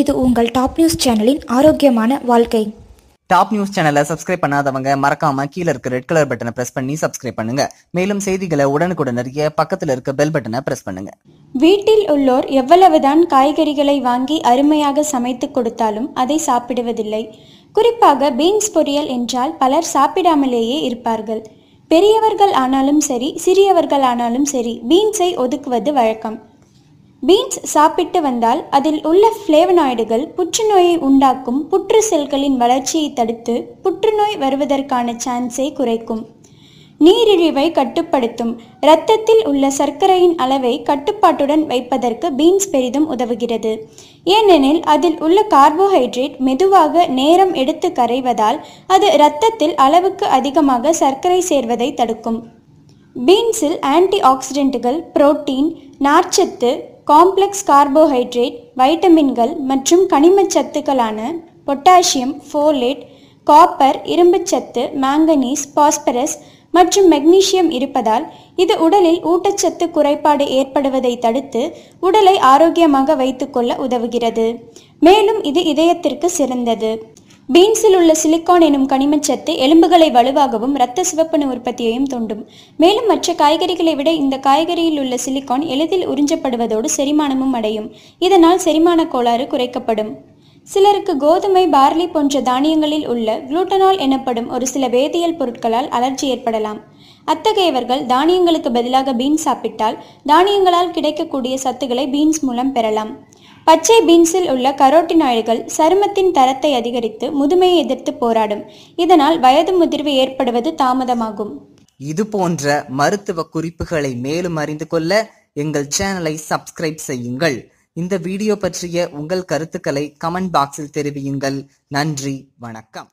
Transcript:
இது உங்கள் top news சேனலின் ஆரோக்கியமான வாழ்க்கை டாப் நியூஸ் சேனலை சப்ஸ்கிரைப் பண்ணாதவங்க மறக்காம கீழே இருக்க ரெட் கலர் பட்டனை பிரஸ் பண்ணி சப்ஸ்கிரைப் பண்ணுங்க மேலும் செய்திகளை உடனுக்குடன் அறிய பக்கத்தில் இருக்க பெல் பட்டனை பிரஸ் பண்ணுங்க வீட்டில் உள்ளோர் எவ்வளவுதான் காய்கறிகளை வாங்கி அருமையாக சமைத்து கொடுத்தாலும் அதை சாப்பிடுவதில்லை குறிப்பாக பீன்ஸ் பொரியல் என்றால் பலர் சாப்பிடாமலேயே இருப்பார்கள் பெரியவர்கள் ஆனாலும் சரி சிறியவர்கள் ஆனாலும் சரி பீன்ஸை ஒதுக்குவது வழக்கம் பீன்ஸ் சாப்பிட்டு வந்தால் அதில் உள்ள ஃப்ளேவனாய்டுகள் புற்றுநோயை உண்டாக்கும் புற்று செல்களின் வளர்ச்சியை தடுத்து புற்றுநோய் வருவதற்கான சான்ஸை குறைக்கும் நீரிழிவை கட்டுப்படுத்தும் இரத்தத்தில் உள்ள சர்க்கரையின் அளவை கட்டுப்பாட்டுடன் வைப்பதற்கு பீன்ஸ் பெரிதும் உதவுகிறது ஏனெனில் அதில் உள்ள கார்போஹைட்ரேட் மெதுவாக நேரம் எடுத்து கரைவதால் அது இரத்தத்தில் அளவுக்கு அதிகமாக சர்க்கரை சேர்வதை தடுக்கும் பீன்ஸில் ஆன்டி ஆக்சிடென்ட்டுகள் புரோட்டீன் நார்ச்சத்து காம்ப்ளெக்ஸ் கார்போஹைட்ரேட் வைட்டமின்கள் மற்றும் கனிமச் சத்துக்களான பொட்டாசியம் ஃபோலேட் காப்பர் இரும்புச்சத்து மாங்கனீஸ் பாஸ்பரஸ் மற்றும் மெக்னீசியம் இருப்பதால் இது உடலில் ஊட்டச்சத்து குறைபாடு ஏற்படுவதை தடுத்து உடலை ஆரோக்கியமாக வைத்துக்கொள்ள உதவுகிறது மேலும் இது இதயத்திற்கு சிறந்தது பீன்ஸில் உள்ள சிலிக்கான் எனும் கனிமச்சத்து எலும்புகளை வலுவாகவும் இரத்த சிவப்பணு உற்பத்தியையும் தூண்டும் மேலும் மற்ற காய்கறிகளை விட இந்த காய்கறியில் உள்ள சிலிக்கான் எளிதில் உறிஞ்சப்படுவதோடு செரிமானமும் அடையும் இதனால் செரிமான கோளாறு குறைக்கப்படும் சிலருக்கு கோதுமை பார்லி போன்ற தானியங்களில் உள்ள குளூட்டனால் எனப்படும் ஒரு சில வேதியியல் பொருட்களால் அலர்ஜி ஏற்படலாம் அத்தகையவர்கள் தானியங்களுக்கு பதிலாக பீன்ஸ் சாப்பிட்டால் தானியங்களால் கிடைக்கக்கூடிய சத்துக்களை பீன்ஸ் மூலம் பெறலாம் பச்சை பீன்ஸில் உள்ள கரோட்டினாய்டுகள் சருமத்தின் தரத்தை அதிகரித்து முதுமையை எதிர்த்து போராடும் இதனால் வயது முதிர்வு ஏற்படுவது தாமதமாகும் இது போன்ற மருத்துவ குறிப்புகளை மேலும் அறிந்து கொள்ள எங்கள் சேனலை சப்ஸ்கிரைப் செய்யுங்கள் இந்த வீடியோ பற்றிய உங்கள் கருத்துக்களை கமெண்ட் பாக்ஸில் தெரிவியுங்கள் நன்றி வணக்கம்